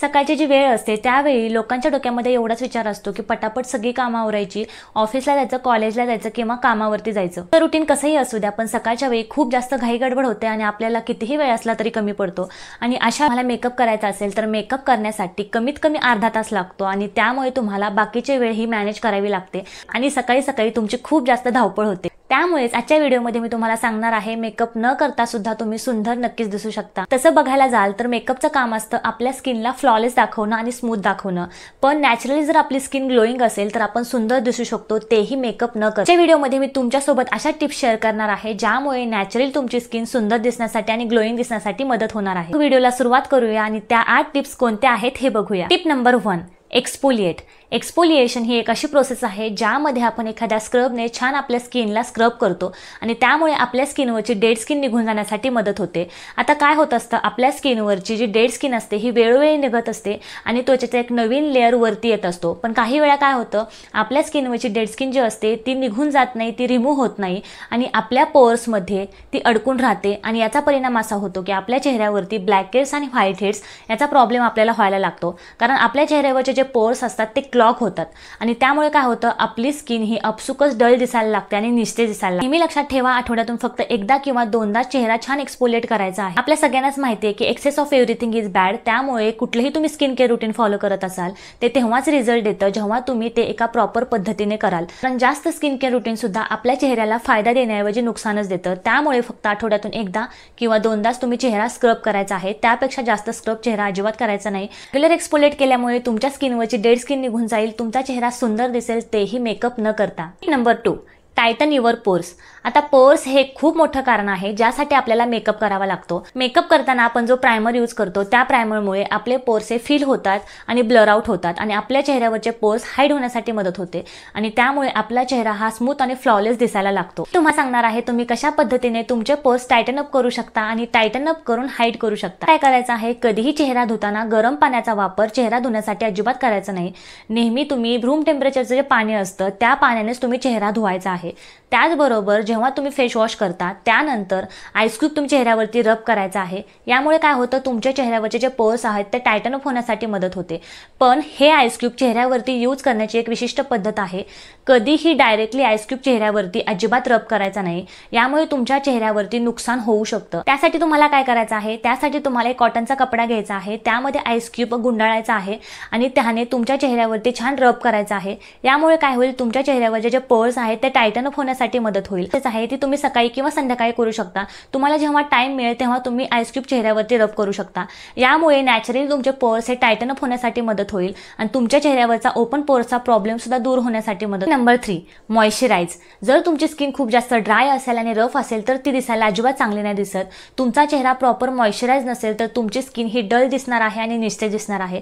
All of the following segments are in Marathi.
सकाळची जी वेळ असते त्यावेळी लोकांच्या डोक्यामध्ये एवढाच विचार असतो की पटापट सगळी कामावर आवरायची ऑफिसला जायचं कॉलेजला जायचं किंवा कामावरती जायचं तर रुटीन कसंही असू द्या पण सकाळच्या वेळी खूप जास्त घाई गडबड होते आणि आपल्याला कितीही वेळ असला तरी कमी पडतो आणि अशा मला मेकअप करायचा असेल तर मेकअप करण्यासाठी कमीत कमी अर्धा तास लागतो आणि त्यामुळे तुम्हाला बाकीची वेळ ही मॅनेज करावी लागते आणि सकाळी सकाळी तुमची खूप जास्त धावपळ होते त्यामुळेच आजच्या व्हिडिओमध्ये मी तुम्हाला सांगणार आहे मेकअप न करता सुद्धा तुम्ही सुंदर नक्कीच दिसू शकता तसं बघायला जाल तर मेकअपचं काम असतं आपल्या स्किनला फ्लॉलेस दाखवणं आणि स्मूथ दाखवणं पण नॅचरली जर आपली स्किन ग्लोईंग असेल तर आपण सुंदर दिसू शकतो तेही मेकअप न करता व्हिडिओमध्ये मी तुमच्यासोबत अशा टिप्स शेअर करणार आहे ज्यामुळे नॅचरल तुमची स्किन सुंदर दिसण्यासाठी आणि ग्लोईंग दिसण्यासाठी मदत होणार आहे व्हिडिओला सुरुवात करूया आणि त्या आठ टिप्स कोणत्या आहेत हे बघूया tip number one exfoliate exfoliation ही एक अशी प्रोसेस आहे ज्यामध्ये आपण एखाद्या स्क्रबने छान आपल्या स्किनला स्क्रब करतो आणि त्यामुळे आपल्या स्किनवरची डेड स्किन निघून जाण्यासाठी मदत होते आता काय होत असतं आपल्या स्किनवरची जी डेड स्किन असते ही वेळोवेळी निघत असते आणि त्वचेचा एक नवीन लेअर वरती येत असतो पण काही वेळा काय होतं आपल्या स्किनवरची डेड स्किन जी असते ती निघून जात नाही ती रिमूव्ह होत नाही आणि आपल्या पोअर्समध्ये ती अडकून राहते आणि याचा परिणाम असा होतो की आपल्या चेहऱ्यावरती ब्लॅक हेड्स आणि व्हाईट हेड्स याचा प्रॉब्लेम आपल्याला व्हायला लागतो कारण आपल्या चेहऱ्यावरचे जे पोअर्स असतात ते ब्लॉक होतात आणि त्यामुळे काय होतं आपली स्किन ही अपसुकच डल दिसायला लागते आणि निश्चे दिसायला नेहमी लक्षात ठेवा आठवड्यातून फक्त एकदा किंवा दोनदा चेहरा छान एक्सपोलेट करायचा आहे आपल्या सगळ्यांनाच माहिती आहे की excess of everything is bad त्यामुळे कुठलेही तुम्ही स्किन केअर रुटीन फॉलो करत असाल ते तेव्हाच रिझल्ट देतं जेव्हा तुम्ही ते एका प्रॉपर पद्धतीने कराल कारण जास्त स्किन केअर रुटीन सुद्धा आपल्या चेहऱ्याला फायदा देण्याऐवजी नुकसानच देतं त्यामुळे फक्त आठवड्यातून एकदा किंवा दोनदाच तुम्ही चेहरा स्क्रब करायचा आहे त्यापेक्षा जास्त स्क्रब चेहरा अजिबात करायचा नाही रेग्युलर एक्सपोलेट केल्यामुळे तुमच्या स्किनवरची डेड स्किन निघून जाईल तुमचा चेहरा सुंदर दिसेल तेही मेकअप न करता number two tighten your pores आता पर्स हे खूप मोठं कारण आहे ज्यासाठी आपल्याला मेकअप करावा लागतो मेकअप करताना आपण जो प्रायमर यूज करतो त्या प्रायमरमुळे आपले पोर्स हे फील होतात आणि ब्लर आउट होतात आणि आपल्या चेहऱ्यावरचे पोर्स हाईड होण्यासाठी मदत होते आणि त्यामुळे आपला चेहरा हा स्मूथ आणि फ्लॉलेस दिसायला लागतो तुम्हाला सांगणार आहे तुम्ही कशा पद्धतीने तुमचे पोर्स टायटन अप करू शकता आणि टायटन अप करून हाईड करू शकता काय करायचं आहे कधीही चेहरा धुताना गरम पाण्याचा वापर चेहरा धुण्यासाठी अजिबात करायचा नाही नेहमी तुम्ही रूम टेम्परेचरचं जे पाणी असतं त्या पाण्यानेच तुम्ही चेहरा धुवायचा आहे त्याचबरोबर जेव्हा तुम्ही फेस वॉश करता त्यानंतर आईस्क्यूब तुमच्या चेहऱ्यावरती रब करायचा आहे यामुळे काय होतं तुमच्या चेहऱ्यावरचे जे पर्स आहेत ते टायटन अप होण्यासाठी मदत होते पण हे आईस्क्यूब चेहऱ्यावरती यूज करण्याची एक विशिष्ट पद्धत आहे कधीही डायरेक्टली आईस्क्यूब चेहऱ्यावरती अजिबात रब करायचा नाही यामुळे तुमच्या चेहऱ्यावरती नुकसान होऊ शकतं त्यासाठी तुम्हाला काय करायचं आहे त्यासाठी तुम्हाला एक कॉटनचा कपडा घ्यायचा आहे त्यामध्ये आईस्क्यूब गुंडाळायचा आहे आणि त्याने तुमच्या चेहऱ्यावरती छान रब करायचा आहे यामुळे काय होईल तुमच्या चेहऱ्यावरचे जे पर्स आहेत ते टायटन अप होण्यासाठी मदत होईल आहे ती तुम्ही सकाळी किंवा संध्याकाळी करू शकता तुम्हाला जेव्हा टाईम मिळेल तेव्हा तुम्ही आईस्क्यूब चेहऱ्यावरती रब करू शकता यामुळे नॅचरली तुमचे पोर्स हे टायटन अप होण्यासाठी मदत होईल आणि तुमच्या चेहऱ्यावरचा ओपन पोर्सचा प्रॉब्लेम सुद्धा दूर होण्यासाठी मदत नंबर थ्री मॉइश्चरायज जर तुमची स्किन खूप जास्त ड्राय असेल आणि रफ असेल तर ती दिसायला अजिबात चांगली नाही दिसत तुमचा चेहरा प्रॉपर मॉइश्चरायज नसेल तर तुमची स्किन ही डल दिसणार आहे आणि निश्चय दिसणार आहे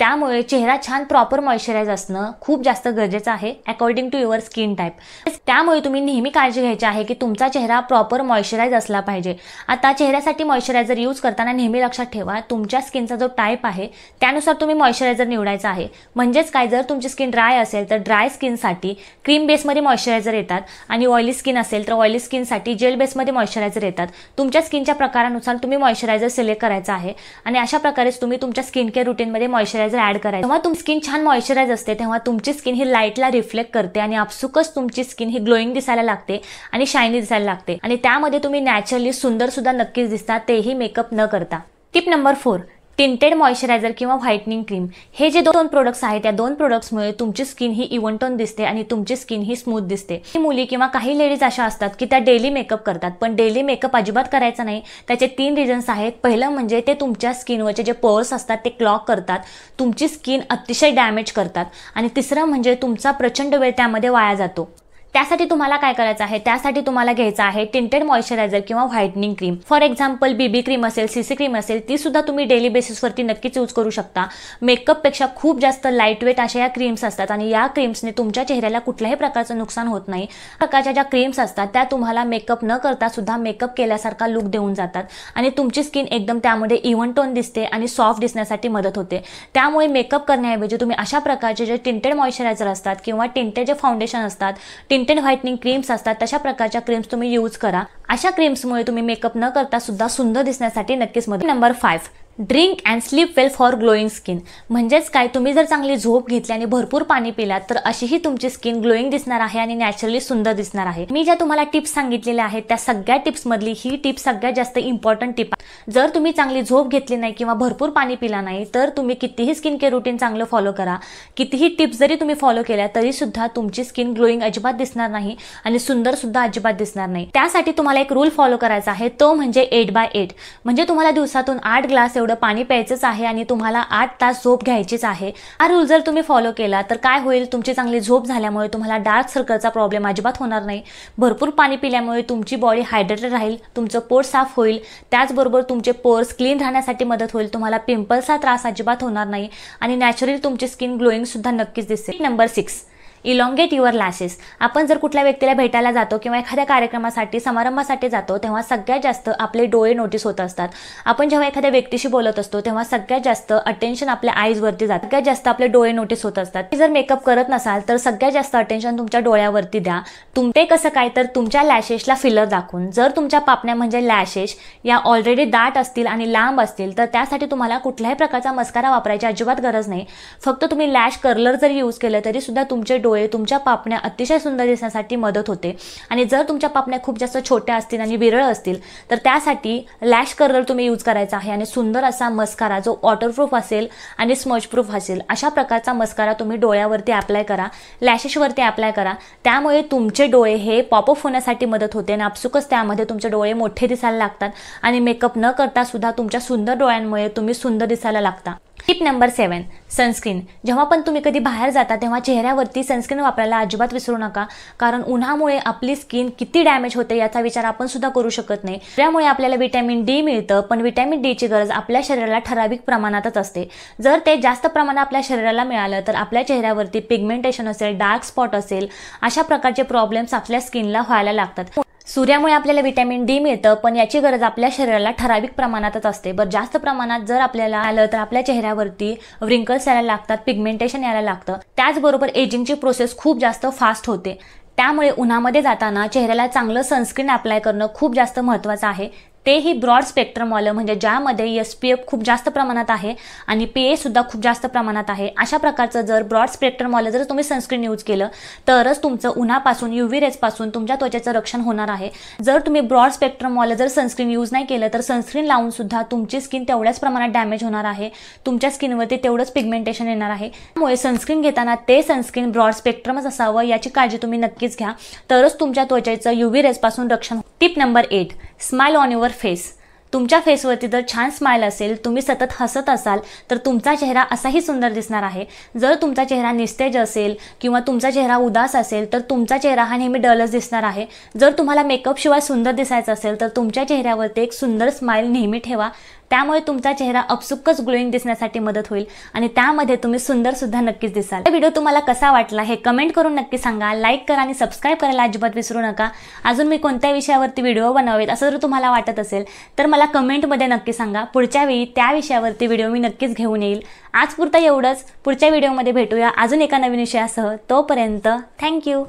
त्यामुळे चेहरा छान प्रॉपर मॉइश्चरायज असणं खूप जास्त गरजेचं आहे according to your skin type त्यामुळे तुम्ही नेहमी काळजी घ्यायची आहे की तुमचा चेहरा प्रॉपर मॉइश्चरायज असला पाहिजे आता चेहऱ्यासाठी मॉइश्चरायझर यूज करताना नेहमी लक्षात ठेवा तुमच्या स्किनचा जो टाईप आहे त्यानुसार तुम्ही मॉइश्चरायझर निवडायचा आहे म्हणजेच काय जर तुमची स्किन ड्राय असेल तर ड्राय स्किनसाठी क्रीम बेसमध्ये मॉइश्चरायझर येतात आणि ऑइली स्किन असेल तर ऑइली स्किनसाठी जेल बेसमध्ये मॉइश्चरायझर येतात तुमच्या स्किनच्या प्रकारानुसार तुम्ही मॉइश्चरायझर सिलेक्ट करायचा आहे आणि अशा प्रकारेच तुम्ही तुमच्या स्किन केअर रुटीनमध्ये मॉइश्चरायझर मॉइश्चरायझर ऍड करायचं तेव्हा तुम स्किन छान मॉइश्चरायज असते तेव्हा तुमची स्किन ही लाईटला रिफ्लेक्ट करते आणि आपसुकच तुमची स्किन ही ग्लोईंग दिसायला लागते आणि शायनी दिसायला लागते आणि त्यामध्ये तुम्ही नॅचरली सुंदर सुद्धा नक्कीच दिसता तेही मेकअप न करता tip number four tinted moisturiser किंवा व्हाईटनिंग क्रीम हे जे दोन प्रोडक्ट्स आहेत त्या दोन प्रोडक्ट्समुळे तुमची स्किन ही इवन टोन दिसते आणि तुमची स्किन ही स्मूथ दिसते ही मुली किंवा काही लेडीज अशा असतात की त्या डेली मेकअप करतात पण डेली मेकअप अजिबात करायचा नाही त्याचे तीन रिझन्स आहेत पहिलं म्हणजे ते तुमच्या स्किनवरचे जे पर्स असतात ते क्लॉक करतात तुमची स्किन अतिशय डॅमेज करतात आणि तिसरं म्हणजे तुमचा प्रचंड वेळ त्यामध्ये वाया जातो त्यासाठी तुम्हाला काय करायचं आहे त्यासाठी तुम्हाला घ्यायचं आहे टिंटेड मॉइश्चरायझर किंवा whitening cream for example BB cream असेल सीसी क्रीम असेल ती सुद्धा तुम्ही डेली बेसिसवरती नक्कीच यूज करू शकता मेकअपपेक्षा खूप जास्त लाईट वेट अशा या क्रीम्स असतात आणि या क्रीम्सने तुमच्या चेहऱ्याला कुठल्याही प्रकारचं नुकसान होत नाही प्रकारच्या ज्या क्रीम्स असतात त्या तुम्हाला मेकअप न करता सुद्धा मेकअप केल्यासारखा लुक देऊन जातात आणि तुमची स्किन एकदम त्यामध्ये इव्हन टोन दिसते आणि सॉफ्ट दिसण्यासाठी मदत होते त्यामुळे मेकअप करण्याऐवजी तुम्ही अशा प्रकारचे जे टिंटेड मॉइश्चरायझर असतात किंवा टिंटेड जे फाउंडेशन असतात टिंटेड व्हाइटनिंग क्रीम्स असतात तशा प्रकारच्या क्रीम्स तुम्ही यूज करा अशा क्रीम्समुळे तुम्ही मेकअप न करता सुद्धा सुंदर दिसण्यासाठी नक्कीच मदत number five drink and sleep well for glowing skin म्हणजेच काय तुम्ही जर चांगली झोप घेतली आणि भरपूर पाणी पिलात तर अशीही तुमची स्किन ग्लोईंग दिसणार आहे आणि नॅचरली सुंदर दिसणार आहे मी ज्या तुम्हाला टिप्स सांगितलेल्या आहेत त्या सगळ्या टिप्समधली ही टिप सगळ्यात जास्त इम्पॉर्टंट टिप जर तुम्ही चांगली झोप घेतली नाही किंवा भरपूर पाणी पिला नाही तर तुम्ही कितीही स्किन केअर रुटीन चांगलं फॉलो करा कितीही टिप्स जरी तुम्ही फॉलो केल्या तरी सुद्धा तुमची स्किन ग्लोईंग अजिबात दिसणार नाही आणि सुंदर सुद्धा अजिबात दिसणार नाही त्यासाठी तुम्हाला एक रूल फॉलो करायचा आहे तो म्हणजे एट बाय एट म्हणजे तुम्हाला दिवसातून आठ ग्लास एवढं पाणी प्यायचंच आहे आणि तुम्हाला आठ तास झोप घ्यायचीच आहे हा रूल जर तुम्ही फॉलो केला तर काय होईल तुमची चांगली झोप झाल्यामुळे तुम्हाला डार्क सर्कलचा प्रॉब्लेम अजिबात होणार नाही भरपूर पाणी पिल्यामुळे तुमची बॉडी हायड्रेटेड राहील तुमचं पोट साफ होईल त्याचबरोबर तुमचे पोर्स क्लीन राहण्यासाठी मदत होईल तुम्हाला पिंपल्सचा त्रास अजिबात होणार नाही आणि नॅचरली तुमची स्किन सुद्धा नक्कीच दिसेल number six elongate your lashes आपण जर कुठल्या व्यक्तीला भेटायला जातो किंवा एखाद्या कार्यक्रमासाठी समारंभासाठी जातो तेव्हा सगळ्यात जास्त आपले डोळे नोटीस होत असतात आपण जेव्हा एखाद्या व्यक्तीशी बोलत असतो तेव्हा सगळ्यात जास्त अटेन्शन आपल्या आईजवरती जातं सगळ्यात जास्त आपले डोळे नोटीस होत असतात जर मेकअप करत नसाल तर सगळ्यात जास्त अटेन्शन तुमच्या डोळ्यावरती द्या तुम ते कसं काय तर तुमच्या लॅशेसला फिलर दाखवून जर तुमच्या पापण्या म्हणजे लॅशेस या ऑलरेडी दाट असतील आणि लांब असतील तर त्यासाठी तुम्हाला कुठल्याही प्रकारचा मस्कारा वापरायची अजिबात गरज नाही फक्त तुम्ही लॅश कर्लर जरी यूज केलं तरी सुद्धा तुमचे डोळे डोळे तुमच्या पापण्या अतिशय सुंदर दिसण्यासाठी मदत होते आणि जर तुमच्या पापण्या खूप जास्त छोट्या असतील आणि विरळ असतील तर त्यासाठी लॅश कलर तुम्ही यूज करायचा आहे आणि सुंदर असा मस्कारा जो वॉटरप्रूफ असेल आणि प्रूफ असेल अशा प्रकारचा मस्कारा तुम्ही डोळ्यावरती अप्लाय करा लॅशेसवरती अप्लाय करा त्यामुळे तुमचे डोळे हे पॉपअप होण्यासाठी मदत होते आणि आपसुकच त्यामध्ये तुमचे डोळे मोठे दिसायला लागतात आणि मेकअप न करता सुद्धा तुमच्या सुंदर डोळ्यांमुळे तुम्ही सुंदर दिसायला लागता टिप नंबर सेवन सनस्क्रीन जेव्हा पण तुम्ही कधी बाहेर जाता तेव्हा चेहऱ्यावरती सनस्क्रीन वापरायला अजिबात विसरू नका कारण उन्हामुळे आपली स्किन किती डॅमेज होते याचा विचार आपण सुद्धा करू शकत नाही त्यामुळे आपल्याला विटॅमिन डी मिळतं पण विटॅमिन डीची गरज आपल्या शरीराला ठराविक प्रमाणातच असते जर ते जास्त प्रमाणात आपल्या शरीराला मिळालं तर आपल्या चेहऱ्यावरती पिगमेंटेशन असेल डार्क स्पॉट असेल अशा प्रकारचे प्रॉब्लेम्स आपल्या स्किनला व्हायला लागतात सूर्यामुळे आपल्याला व्हिटॅमिन डी मिळतं पण याची गरज आपल्या शरीराला ठराविक प्रमाणातच असते बरं जास्त प्रमाणात जर आपल्याला आलं तर आपल्या चेहऱ्यावरती व्रिंकल्स यायला लागतात पिगमेंटेशन यायला लागतं त्याचबरोबर एजिंगची प्रोसेस खूप जास्त फास्ट होते त्यामुळे उन्हामध्ये जाताना चेहऱ्याला चांगलं सनस्क्रीन अप्लाय करणं खूप जास्त महत्त्वाचं आहे तेही ब्रॉड स्पेक्ट्रमवालं म्हणजे ज्यामध्ये एस पी एफ खूप जास्त प्रमाणात आहे आणि पी एसुद्धा खूप जास्त प्रमाणात आहे अशा प्रकारचं जर ब्रॉड स्पेक्ट्रमवालं जर तुम्ही सनस्क्रीन यूज केलं तरच तुमचं उन्हापासून युव्ही रेजपासून तुमच्या त्वचेचं रक्षण होणार आहे जर तुम्ही ब्रॉड स्पेक्ट्रमवालं जर सनस्क्रीन यूज नाही केलं तर सनस्क्रीन लावून सुद्धा तुमची स्किन तेवढ्याच प्रमाणात डॅमेज होणार आहे तुमच्या स्किनवरती तेवढंच पिगमेंटेशन येणार आहे त्यामुळे सनस्क्रीन घेताना ते सनस्क्रीन ब्रॉड स्पेक्ट्रमच असावं याची काळजी तुम्ही नक्कीच घ्या तरच तुमच्या त्वचेचं युव्ही रेजपासून रक्षण tip number eight smile on your face तुमच्या फेसवरती जर छान स्माईल असेल तुम्ही सतत हसत असाल तर तुमचा चेहरा असाही सुंदर दिसणार आहे जर तुमचा चेहरा निस्तेज असेल किंवा तुमचा चेहरा उदास असेल तर तुमचा चेहरा हा नेहमी डलच दिसणार आहे जर तुम्हाला मेकअपशिवाय सुंदर दिसायचं असेल तर तुमच्या चेहऱ्यावरती एक सुंदर स्माईल नेहमी ठेवा त्यामुळे तुमचा चेहरा अपसुकच ग्लोईंग दिसण्यासाठी मदत होईल आणि त्यामध्ये तुम्ही सुंदर सुद्धा नक्कीच दिसाल हा व्हिडिओ तुम्हाला कसा वाटला हे कमेंट करून नक्की सांगा लाईक करा आणि सबस्क्राईब करायला अजिबात विसरू नका अजून मी कोणत्या विषयावरती व्हिडिओ बनवेत असं जर तुम्हाला वाटत असेल तर मला कमेंटमध्ये नक्की सांगा पुढच्या वेळी त्या विषयावरती व्हिडिओ मी नक्कीच घेऊन येईल आज पुरता एवढंच पुढच्या व्हिडिओमध्ये भेटूया अजून एका नवीन विषयासह तोपर्यंत थँक्यू